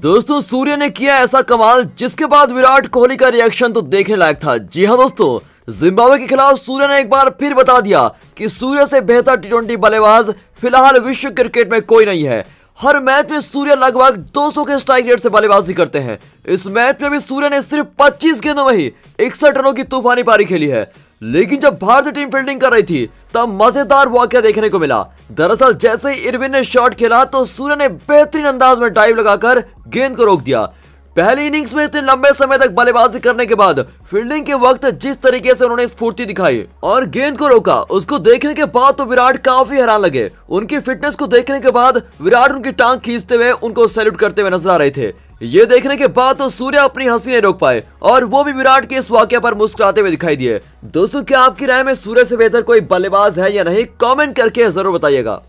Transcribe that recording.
दोस्तों सूर्य ने किया ऐसा कमाल जिसके बाद विराट कोहली का रिएक्शन तो देखने लायक था जी हाँ दोस्तों जिम्बाब्वे के खिलाफ सूर्य ने एक बार फिर बता दिया कि सूर्य से बेहतर टी बल्लेबाज फिलहाल विश्व क्रिकेट में कोई नहीं है हर मैच में सूर्य लगभग 200 के स्ट्राइक रेट से बल्लेबाजी करते हैं इस मैच में भी सूर्य ने सिर्फ 25 गेंदों में ही इकसठ रनों की तूफानी पारी खेली है लेकिन जब भारतीय टीम फील्डिंग कर रही थी तब मजेदार वाक्य देखने को मिला दरअसल जैसे ही इरविन ने शॉट खेला तो सूर्य ने बेहतरीन अंदाज में डाइव लगाकर गेंद को रोक दिया पहली इनिंग्स में इतने लंबे समय तक बल्लेबाजी करने के बाद फील्डिंग के वक्त जिस तरीके से उन्होंने स्फूर्ति दिखाई और गेंद को रोका उसको देखने के बाद तो विराट काफी हैरान लगे उनकी फिटनेस को देखने के बाद विराट उनकी टांग खींचते हुए उनको सैल्यूट करते हुए नजर आ रहे थे ये देखने के बाद तो सूर्य अपनी हंसी नहीं रोक पाए और वो भी विराट के इस वाक्य पर मुस्कुराते हुए दिखाई दिए दोस्तों क्या आपकी राय में सूर्य से बेहतर कोई बल्लेबाज है या नहीं कमेंट करके जरूर बताइएगा